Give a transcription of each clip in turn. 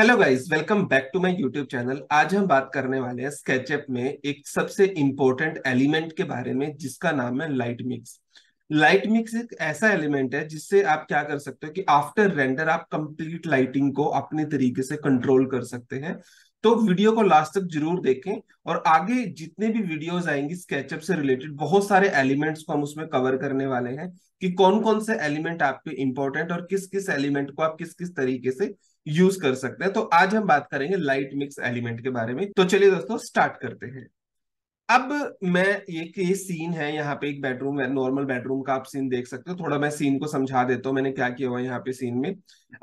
hello guys welcome back to my YouTube channel आज हम बात करने वाले हैं स्केचअप में एक सबसे इम्पोर्टेंट एलिमेंट के बारे में जिसका नाम है लाइट मिक्स लाइट मिक्स एक ऐसा एलिमेंट है जिससे आप क्या कर सकते हो कि आफ्टर रेंडर आप कंप्लीट लाइटिंग को अपने तरीके से कंट्रोल कर सकते हैं तो वीडियो को लास्ट तक जरूर देखें और आगे जितने भी वीडियोस आएंगी स्केचअप से रिलेटेड बहुत सारे एलिमेंट्स को हम उसमें कवर करने वाले हैं कि कौन कौन से एलिमेंट आपके इंपॉर्टेंट और किस किस एलिमेंट को आप किस किस तरीके से यूज कर सकते हैं तो आज हम बात करेंगे लाइट मिक्स एलिमेंट के बारे में तो चलिए दोस्तों स्टार्ट करते हैं अब मैं ये ये सीन है यहाँ पे एक बेडरूम है नॉर्मल बेडरूम का आप सीन देख सकते हो थोड़ा मैं सीन को समझा देता हूँ मैंने क्या किया हुआ यहाँ पे सीन में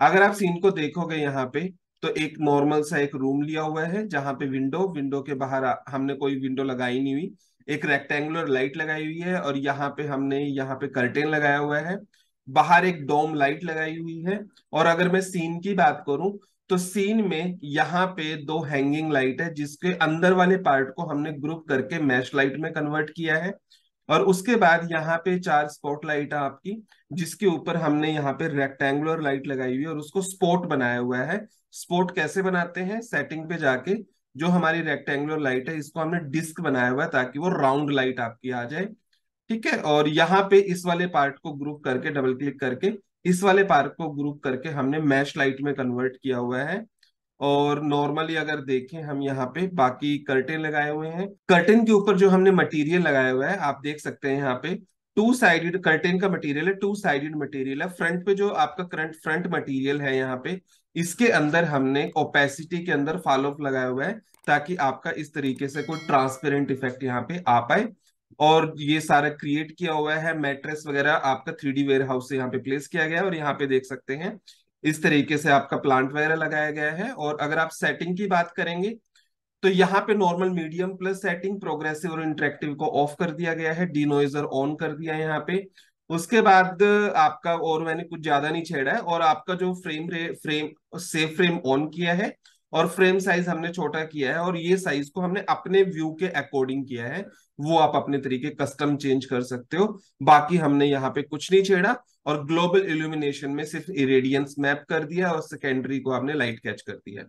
अगर आप सीन को देखोगे यहाँ पे तो एक नॉर्मल सा एक रूम लिया हुआ है जहां पे विंडो विंडो के बाहर हमने कोई विंडो लगाई नहीं हुई एक रेक्टेंगुलर लाइट लगाई हुई है और यहाँ पे हमने यहाँ पे कर्टेन लगाया हुआ है बाहर एक डोम लाइट लगाई हुई है और अगर मैं सीन की बात करूं तो सीन में यहाँ पे दो हैंगिंग लाइट है जिसके अंदर वाले पार्ट को हमने ग्रुप करके मैश लाइट में कन्वर्ट किया है और उसके बाद यहाँ पे चार स्पॉट लाइट है आपकी जिसके ऊपर हमने यहाँ पे रेक्टेंगुलर लाइट लगाई हुई है और उसको स्पॉट बनाया हुआ है स्पॉट कैसे बनाते हैं सेटिंग पे जाके जो हमारी रेक्टेंगुलर लाइट है इसको हमने डिस्क बनाया हुआ है ताकि वो राउंड लाइट आपकी आ जाए ठीक है और यहाँ पे इस वाले पार्ट को ग्रुप करके डबल क्लिक करके इस वाले पार्ट को ग्रुप करके हमने मैश लाइट में कन्वर्ट किया हुआ है और नॉर्मली अगर देखें हम यहाँ पे बाकी कर्टेन लगाए हुए हैं कर्टेन के ऊपर जो हमने मटेरियल लगाया हुआ है आप देख सकते हैं यहाँ पे टू साइडेड कर्टेन का मटेरियल है टू साइडेड मटेरियल है फ्रंट पे जो आपका करंट फ्रंट मटेरियल है यहाँ पे इसके अंदर हमने ओपेसिटी के अंदर फॉलोअप लगाया हुआ है ताकि आपका इस तरीके से कोई ट्रांसपेरेंट इफेक्ट यहाँ पे आ पाए और ये सारा क्रिएट किया हुआ है मैट्रेस वगैरह आपका थ्री डी वेयर हाउस यहाँ पे प्लेस किया गया है और यहाँ पे देख सकते हैं इस तरीके से आपका प्लांट वगैरह लगाया गया है और अगर आप सेटिंग की बात करेंगे तो यहाँ पे normal medium plus setting progressive और इंटरेक्टिव को ऑफ कर दिया गया है डीनोइजर ऑन कर दिया है यहाँ पे उसके बाद आपका और मैंने कुछ ज्यादा नहीं छेड़ा है और आपका जो फ्रेम रे फ्रेम सेफ फ्रेम ऑन किया है और फ्रेम साइज हमने छोटा किया है और ये साइज को हमने अपने व्यू के अकॉर्डिंग किया है वो आप अपने तरीके कस्टम चेंज कर सकते हो बाकी हमने यहाँ पे कुछ नहीं छेड़ा और ग्लोबल इल्यूमिनेशन में सिर्फ इरेडियंस मैप कर दिया और सेकेंडरी को आपने लाइट कैच कर दिया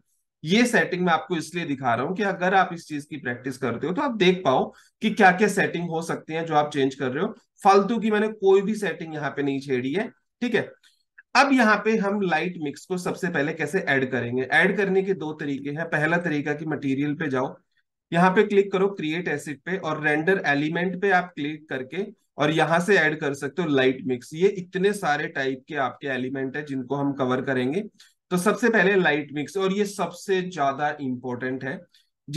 ये सेटिंग मैं आपको इसलिए दिखा रहा हूं कि अगर आप इस चीज की प्रैक्टिस करते हो तो आप देख पाओ कि क्या क्या सेटिंग हो सकती है जो आप चेंज कर रहे हो फालतू की मैंने कोई भी सेटिंग यहाँ पे नहीं छेड़ी है ठीक है अब यहाँ पे हम लाइट मिक्स को सबसे पहले कैसे ऐड करेंगे ऐड करने के दो तरीके हैं पहला तरीका कि मटेरियल पे जाओ यहाँ पे क्लिक करो क्रिएट एसिड पे और रेंडर एलिमेंट पे आप क्लिक करके और यहाँ से ऐड कर सकते हो लाइट मिक्स ये इतने सारे टाइप के आपके एलिमेंट है जिनको हम कवर करेंगे तो सबसे पहले लाइट मिक्स और ये सबसे ज्यादा इंपॉर्टेंट है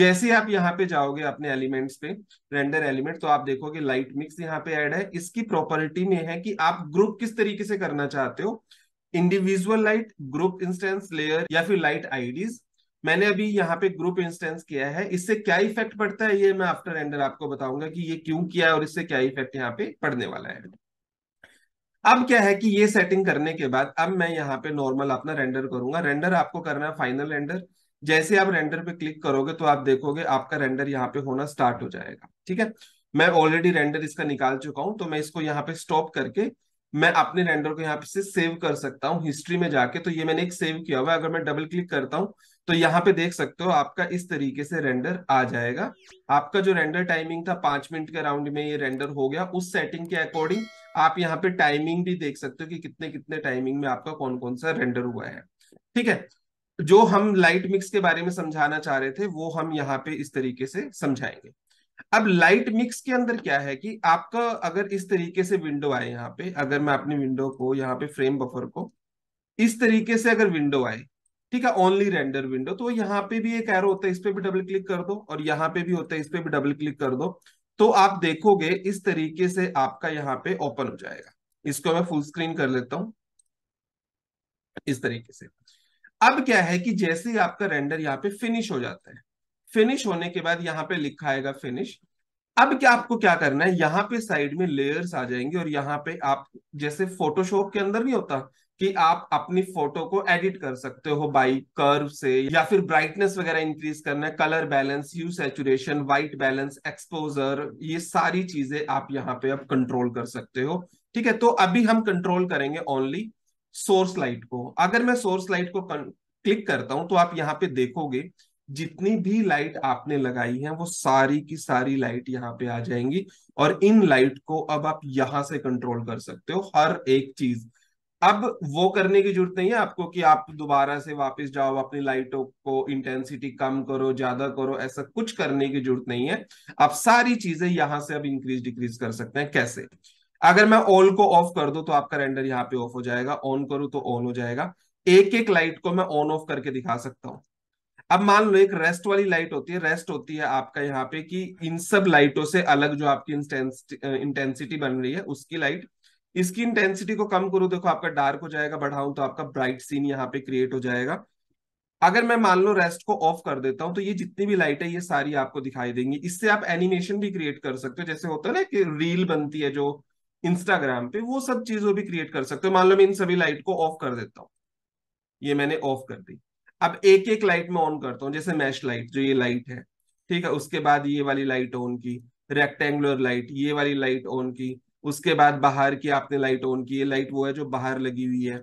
जैसे आप यहाँ पे जाओगे अपने एलिमेंट्स पे रेंडर एलिमेंट तो आप देखोगे लाइट मिक्स यहाँ पे ऐड है इसकी प्रॉपर्टी में है कि आप ग्रुप किस तरीके से करना चाहते हो individual light group instance layer या फिर लाइट आई मैंने अभी यहाँ पे ग्रुप इंस्टेंस किया है इससे क्या इफेक्ट पड़ता है ये मैं आफ्टर एंडर आपको बताऊंगा कि ये क्यों किया है और इससे क्या इफेक्ट यहाँ पे पड़ने वाला है अब क्या है कि ये सेटिंग करने के बाद अब मैं यहाँ पे नॉर्मल अपना रेंडर करूंगा रेंडर आपको करना है फाइनल रेंडर जैसे आप रेंडर पे क्लिक करोगे तो आप देखोगे आपका रेंडर यहाँ पे होना स्टार्ट हो जाएगा ठीक है मैं ऑलरेडी रेंडर इसका निकाल चुका हूं तो मैं इसको यहाँ पे स्टॉप करके मैं अपने रेंडर को यहाँ से सेव कर सकता हूँ हिस्ट्री में जाके तो ये मैंने एक सेव किया हुआ है अगर मैं डबल क्लिक करता हूँ तो यहाँ पे देख सकते हो आपका इस तरीके से रेंडर आ जाएगा आपका जो रेंडर टाइमिंग था पांच मिनट के राउंड में ये रेंडर हो गया उस सेटिंग के अकॉर्डिंग आप यहाँ पे टाइमिंग भी देख सकते हो कि कितने कितने टाइमिंग में आपका कौन कौन सा रेंडर हुआ है ठीक है जो हम लाइट मिक्स के बारे में समझाना चाह रहे थे वो हम यहाँ पे इस तरीके से समझाएंगे अब लाइट मिक्स के अंदर क्या है कि आपका अगर इस तरीके से विंडो आए यहाँ पे अगर मैं अपनी विंडो को यहाँ पे फ्रेम बफर को इस तरीके से अगर विंडो आए ठीक है ओनली रेंडर विंडो तो यहाँ पे भी एक एरो होता है इस पे भी डबल क्लिक कर दो और यहाँ पे भी होता है इस पे भी डबल क्लिक कर दो तो आप देखोगे इस तरीके से आपका यहाँ पे ओपन हो जाएगा इसको मैं फुल स्क्रीन कर लेता हूं इस तरीके से अब क्या है कि जैसे ही आपका रेंडर यहाँ पे फिनिश हो जाता है फिनिश होने के बाद यहाँ पे लिखा आएगा फिनिश अब क्या आपको क्या करना है यहाँ पे साइड में लेयर्स आ जाएंगे और यहाँ पे आप जैसे फोटोशॉप के अंदर भी होता कि आप अपनी फोटो को एडिट कर सकते हो बाई कर्व से या फिर ब्राइटनेस वगैरह इंक्रीज करना है colour balance hue saturation white balance exposure ये सारी चीजें आप यहाँ पे अब कंट्रोल कर सकते हो ठीक है तो अभी हम कंट्रोल करेंगे ओनली सोर्स लाइट को अगर मैं सोर्स लाइट को क्लिक करता हूं तो आप यहाँ पे देखोगे जितनी भी लाइट आपने लगाई है वो सारी की सारी लाइट यहाँ पे आ जाएंगी और इन लाइट को अब आप यहां से कंट्रोल कर सकते हो हर एक चीज अब वो करने की जरूरत नहीं है आपको कि आप दोबारा से वापस जाओ अपनी लाइटों को इंटेंसिटी कम करो ज्यादा करो ऐसा कुछ करने की जरूरत नहीं है आप सारी चीजें यहां से अब इंक्रीज डिक्रीज कर सकते हैं कैसे अगर मैं ऑल को ऑफ कर दू तो आपका रेंडर यहाँ पे ऑफ हो जाएगा ऑन करूं तो ऑन हो जाएगा एक एक लाइट को मैं ऑन ऑफ करके दिखा सकता हूँ अब मान लो एक रेस्ट वाली लाइट होती है रेस्ट होती है आपका यहाँ पे कि इन सब लाइटों से अलग जो आपकी इंटेंसिटी बन रही है उसकी लाइट इसकी इंटेंसिटी को कम करूं देखो आपका डार्क हो जाएगा बढ़ाऊं तो आपका ब्राइट सीन यहाँ पे क्रिएट हो जाएगा अगर मैं मान लो रेस्ट को ऑफ कर देता हूं तो ये जितनी भी लाइट है ये सारी आपको दिखाई देंगी इससे आप एनिमेशन भी क्रिएट कर सकते हो जैसे होता है ना कि रील बनती है जो इंस्टाग्राम पे वो सब चीजों भी क्रिएट कर सकते हो मान लो मैं इन सभी लाइट को ऑफ कर देता हूं ये मैंने ऑफ कर दी अब एक एक लाइट में ऑन करता हूँ जैसे मैश लाइट जो ये लाइट है ठीक है उसके बाद ये वाली लाइट ऑन की रेक्टेंगुलर लाइट ये वाली लाइट ऑन की उसके बाद बाहर की आपने लाइट ऑन की ये लाइट वो है जो बाहर लगी हुई है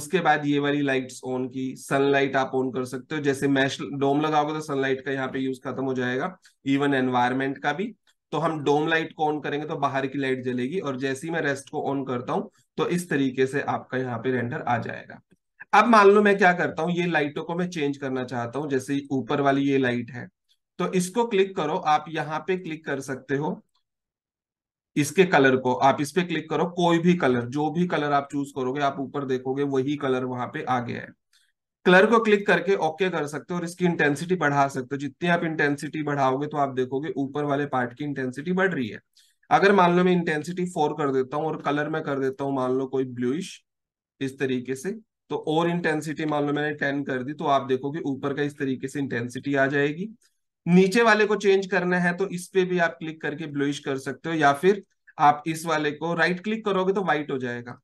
उसके बाद ये वाली लाइट्स ऑन की सनलाइट आप ऑन कर सकते हो जैसे मैश डोम लगाओगे तो सनलाइट का यहाँ पे यूज खत्म हो जाएगा इवन एनवायरमेंट का भी तो हम डोम लाइट को ऑन करेंगे तो बाहर की लाइट जलेगी और जैसे ही मैं रेस्ट को ऑन करता हूं तो इस तरीके से आपका यहाँ पे रेंडर आ जाएगा अब मान लो मैं क्या करता हूँ ये लाइटों को मैं चेंज करना चाहता हूं जैसे ऊपर वाली ये लाइट है तो इसको क्लिक करो आप यहां पे क्लिक कर सकते हो इसके कलर को आप इस पे क्लिक करो कोई भी कलर जो भी कलर आप चूज करोगे आप ऊपर देखोगे वही कलर वहां पे आ गया है कलर को क्लिक करके ओके कर सकते हो और इसकी इंटेंसिटी बढ़ा सकते हो जितनी आप इंटेंसिटी बढ़ाओगे तो आप देखोगे ऊपर वाले पार्ट की इंटेंसिटी बढ़ रही है अगर मान लो मैं इंटेंसिटी फोर कर देता हूं और कलर में कर देता हूँ मान लो कोई ब्लूइश इस तरीके से तो और इंटेंसिटी मान लो मैंने टेन कर दी तो आप देखोगे ऊपर का इस तरीके से इंटेंसिटी आ जाएगी नीचे वाले को चेंज करना है तो इस पे भी आप क्लिक करके ब्लूइश कर सकते हो या फिर आप इस वाले को राइट क्लिक करोगे तो व्हाइट हो जाएगा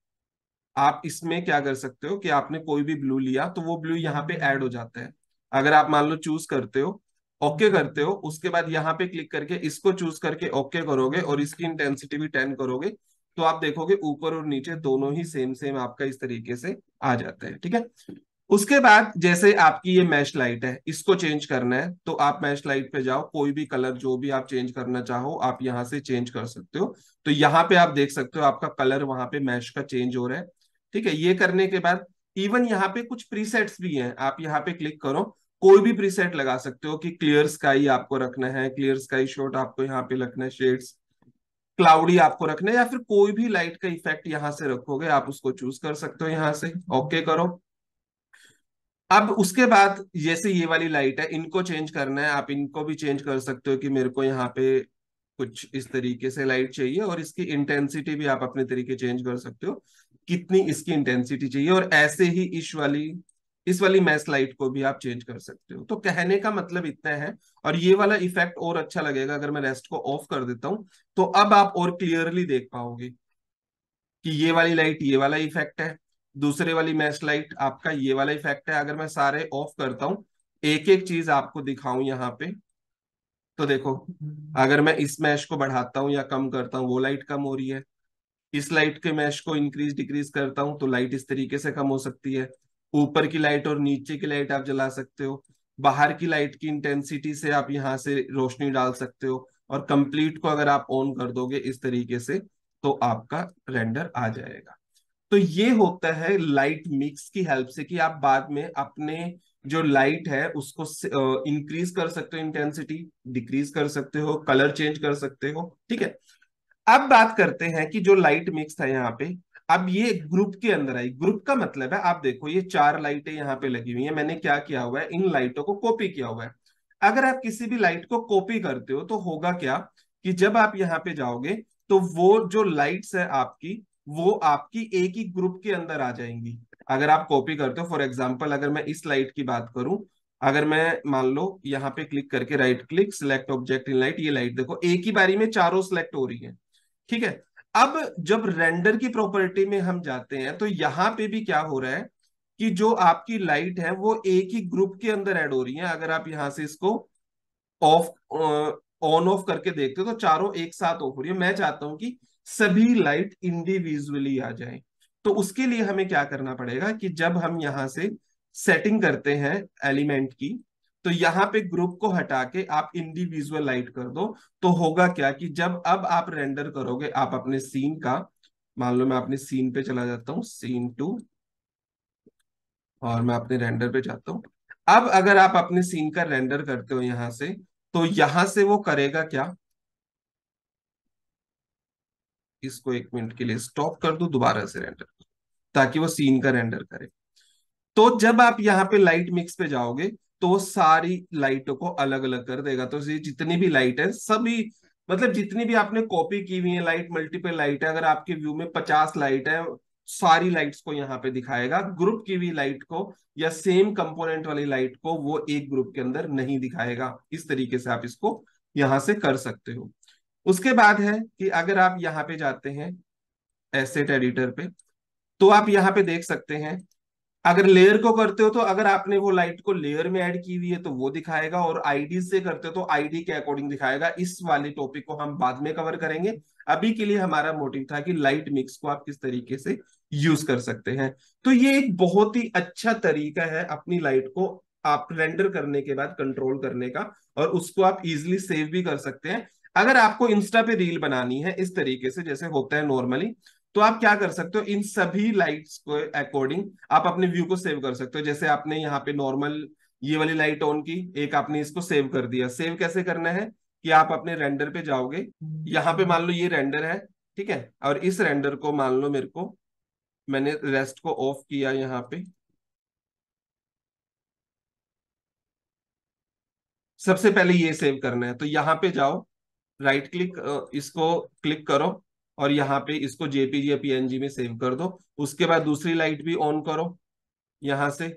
आप इसमें क्या कर सकते हो कि आपने कोई भी ब्लू लिया तो वो ब्लू यहाँ पे ऐड हो जाता है अगर आप मान लो चूज करते हो ओके okay करते हो उसके बाद यहाँ पे क्लिक करके इसको चूज करके ओके okay करोगे और इसकी इंटेंसिटी भी टेन करोगे तो आप देखोगे ऊपर और नीचे दोनों ही सेम सेम आपका इस तरीके से आ जाता है ठीक है उसके बाद जैसे आपकी ये मैश लाइट है इसको चेंज करना है तो आप मैश लाइट पे जाओ कोई भी कलर जो भी आप चेंज करना चाहो आप यहाँ से चेंज कर सकते हो तो यहाँ पे आप देख सकते हो आपका कलर वहां पे मैश का चेंज हो रहा है ठीक है ये करने के बाद इवन यहाँ पे कुछ प्रीसेट्स भी हैं आप यहाँ पे क्लिक करो कोई भी प्रीसेट लगा सकते हो कि क्लियर स्काई आपको रखना है क्लियर स्काई शॉट आपको यहाँ पे रखना है शेड्स क्लाउडी आपको रखना है या फिर कोई भी लाइट का इफेक्ट यहां से रखोगे आप उसको चूज कर सकते हो यहां से ओके okay करो अब उसके बाद जैसे ये वाली लाइट है इनको चेंज करना है आप इनको भी चेंज कर सकते हो कि मेरे को यहाँ पे कुछ इस तरीके से लाइट चाहिए और इसकी इंटेंसिटी भी आप अपने तरीके चेंज कर सकते हो कितनी इसकी इंटेंसिटी चाहिए और ऐसे ही इस वाली इस वाली मैस लाइट को भी आप चेंज कर सकते हो तो कहने का मतलब इतना है और ये वाला इफेक्ट और अच्छा लगेगा अगर मैं रेस्ट को ऑफ कर देता हूं तो अब आप और क्लियरली देख पाओगे कि ये वाली लाइट ये वाला इफेक्ट है दूसरे वाली मैस लाइट आपका ये वाला इफेक्ट है अगर मैं सारे ऑफ करता हूं एक एक चीज आपको दिखाऊं यहाँ पे तो देखो अगर मैं इस मैश को बढ़ाता हूं या कम करता हूँ वो लाइट कम हो रही है इस लाइट के मैश को इंक्रीज डिक्रीज करता हूँ तो लाइट इस तरीके से कम हो सकती है ऊपर की लाइट और नीचे की लाइट आप जला सकते हो बाहर की लाइट की इंटेंसिटी से आप यहाँ से रोशनी डाल सकते हो और कंप्लीट को अगर आप ऑन कर दोगे इस तरीके से तो आपका रेंडर आ जाएगा तो ये होता है लाइट मिक्स की हेल्प से कि आप बाद में अपने जो लाइट है उसको इंक्रीज कर सकते हो इंटेंसिटी डिक्रीज कर सकते हो कलर चेंज कर सकते हो ठीक है अब बात करते हैं कि जो लाइट मिक्स था यहाँ पे अब ये ग्रुप के अंदर आई ग्रुप का मतलब है आप देखो ये चार लाइटें यहाँ पे लगी हुई है मैंने क्या किया हुआ है इन लाइटों को कॉपी किया हुआ है अगर आप किसी भी लाइट को कॉपी करते हो तो होगा क्या कि जब आप यहाँ पे जाओगे तो वो जो लाइट्स है आपकी वो आपकी एक ही ग्रुप के अंदर आ जाएंगी अगर आप कॉपी करते हो फॉर एग्जाम्पल अगर मैं इस लाइट की बात करूं अगर मैं मान लो यहाँ पे क्लिक करके right click select object in light ये लाइट देखो एक ही बारी में चारों सिलेक्ट हो रही है ठीक है अब जब रेंडर की प्रॉपर्टी में हम जाते हैं तो यहाँ पे भी क्या हो रहा है कि जो आपकी लाइट है वो एक ही ग्रुप के अंदर एड हो रही है अगर आप यहाँ से इसको ऑफ ऑन ऑफ करके देखते हो तो चारों एक साथ ऑफ हो रही है मैं चाहता हूं कि सभी लाइट इंडिविजुअली आ जाए तो उसके लिए हमें क्या करना पड़ेगा कि जब हम यहाँ से सेटिंग करते हैं एलिमेंट की तो यहाँ पे ग्रुप को हटा के आप इंडिविजुअलाइट कर दो तो होगा क्या कि जब अब आप रेंडर करोगे आप अपने सीन का मान लो मैं अपने सीन पे चला जाता हूँ सीन टू और मैं अपने रेंडर पे जाता हूँ अब अगर आप अपने सीन का रेंडर करते हो यहां से तो यहां से वो करेगा क्या इसको एक मिनट के लिए स्टॉप कर दो दोबारा से रेंडर ताकि वो सीन का रेंडर करे तो जब आप यहाँ पे लाइट मिक्स पे जाओगे तो सारी लाइटों को अलग अलग कर देगा तो जितनी भी लाइट है सभी मतलब जितनी भी आपने कॉपी की हुई है लाइट मल्टीपल लाइट है अगर आपके व्यू में पचास लाइट है सारी लाइट्स को यहाँ पे दिखाएगा ग्रुप की भी लाइट को या सेम कंपोनेंट वाली लाइट को वो एक ग्रुप के अंदर नहीं दिखाएगा इस तरीके से आप इसको यहां से कर सकते हो उसके बाद है कि अगर आप यहाँ पे जाते हैं एसेट एडिटर पे तो आप यहाँ पे देख सकते हैं अगर लेयर को करते हो तो अगर आपने वो लाइट को लेयर में ऐड की हुई है तो वो दिखाएगा और आईडी से करते हो तो आईडी के अकॉर्डिंग दिखाएगा इस वाले टॉपिक को हम बाद में कवर करेंगे अभी के लिए हमारा मोटिव था कि लाइट मिक्स को आप किस तरीके से यूज कर सकते हैं तो ये एक बहुत ही अच्छा तरीका है अपनी लाइट को आप रेंडर करने के बाद कंट्रोल करने का और उसको आप इजिली सेव भी कर सकते हैं अगर आपको इंस्टा पे रील बनानी है इस तरीके से जैसे होता है नॉर्मली तो आप क्या कर सकते हो इन सभी लाइट्स को अकॉर्डिंग आप अपने व्यू को सेव कर सकते हो जैसे आपने यहाँ पे नॉर्मल ये वाली लाइट ऑन की एक आपने इसको सेव कर दिया सेव कैसे करना है कि आप अपने रेंडर पे जाओगे यहाँ पे मान लो ये रेंडर है ठीक है और इस रेंडर को मान लो मेरे को मैंने रेस्ट को ऑफ किया यहाँ पे सबसे पहले ये सेव करना है तो यहाँ पे जाओ राइट क्लिक इसको क्लिक करो और यहाँ पे इसको जेपीजी या पीएनजी में सेव कर दो उसके बाद दूसरी लाइट भी ऑन करो यहाँ से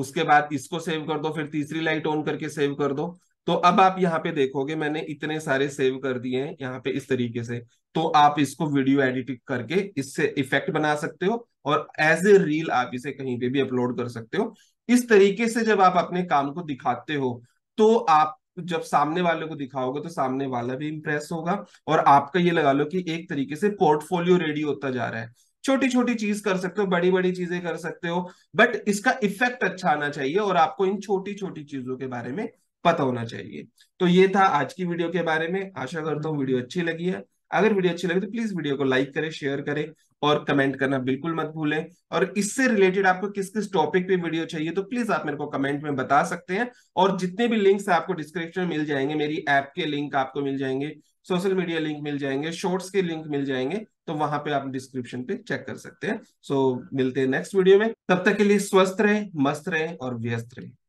उसके बाद इसको सेव कर दो फिर तीसरी लाइट ऑन करके सेव कर दो तो अब आप यहाँ पे देखोगे मैंने इतने सारे सेव कर दिए हैं यहाँ पे इस तरीके से तो आप इसको वीडियो एडिटिंग करके इससे इफेक्ट बना सकते हो और एज ए रील आप इसे कहीं पे भी अपलोड कर सकते हो इस तरीके से जब आप अपने काम को दिखाते हो तो आप तो जब सामने वाले को दिखाओगे तो सामने वाला भी इम्प्रेस होगा और आपका ये लगा लो कि एक तरीके से पोर्टफोलियो रेडी होता जा रहा है छोटी छोटी चीज कर सकते हो बड़ी बड़ी चीजें कर सकते हो बट इसका इफेक्ट अच्छा आना चाहिए और आपको इन छोटी छोटी चीजों के बारे में पता होना चाहिए तो ये था आज की वीडियो के बारे में आशा करता हूँ वीडियो अच्छी लगी है अगर वीडियो अच्छी लगी तो प्लीज वीडियो को लाइक करें शेयर करें और कमेंट करना बिल्कुल मत भूलें और इससे रिलेटेड आपको किस किस टॉपिक पे वीडियो चाहिए तो प्लीज आप मेरे को कमेंट में बता सकते हैं और जितने भी लिंक्स आपको डिस्क्रिप्शन में मिल जाएंगे मेरी ऐप के लिंक आपको मिल जाएंगे सोशल मीडिया लिंक मिल जाएंगे शॉर्ट्स के लिंक मिल जाएंगे तो वहां पे आप डिस्क्रिप्शन पे चेक कर सकते हैं सो so, मिलते हैं नेक्स्ट वीडियो में तब तक के लिए स्वस्थ रहें मस्त रहें और व्यस्त रहें